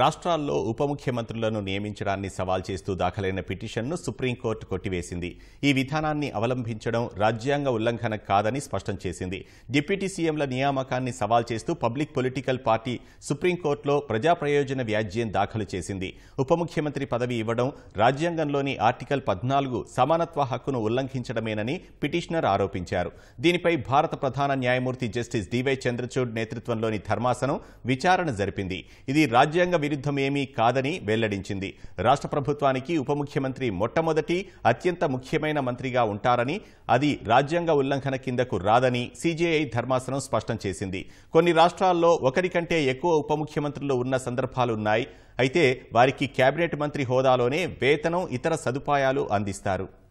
రాష్ట్రాల్లో ఉప ముఖ్యమంత్రులను నియమించడాన్ని సవాల్ చేస్తూ దాఖలైన పిటిషన్ను సుప్రీంకోర్టు కొట్టివేసింది ఈ విధానాన్ని అవలంబించడం రాజ్యాంగ ఉల్లంఘన కాదని స్పష్టం చేసింది డిప్యూటీ సీఎంల నియామకాన్ని సవాల్ చేస్తూ పబ్లిక్ పొలిటికల్ పార్టీ సుప్రీంకోర్టులో ప్రజాప్రయోజన వ్యాజ్యం దాఖలు చేసింది ఉప ముఖ్యమంత్రి పదవి ఇవ్వడం రాజ్యాంగంలోని ఆర్టికల్ పద్నాలుగు సమానత్వ హక్కును ఉల్లంఘించడమేనని పిటిషనర్ ఆరోపించారు దీనిపై భారత ప్రధాన న్యాయమూర్తి జస్టిస్ డివై చంద్రచూడ్ నేతృత్వంలోని ధర్మాసనం విచారణ జరిపింది ఇది రాజ్యాంగ విరుద్ధమేమీ కాదని వెల్లడించింది రాష్ట్ర ప్రభుత్వానికి ఉప ముఖ్యమంత్రి మొట్టమొదటి అత్యంత ముఖ్యమైన మంత్రిగా ఉంటారని అది రాజ్యాంగ ఉల్లంఘన కిందకు రాదని సీజేఐ ధర్మాసనం స్పష్టం చేసింది కొన్ని రాష్ట్రాల్లో ఒకరికంటే ఎక్కువ ఉప ముఖ్యమంత్రులు ఉన్న సందర్భాలున్నాయి అయితే వారికి కేబినెట్ మంత్రి హోదాలోనే వేతనం ఇతర సదుపాయాలు అందిస్తారు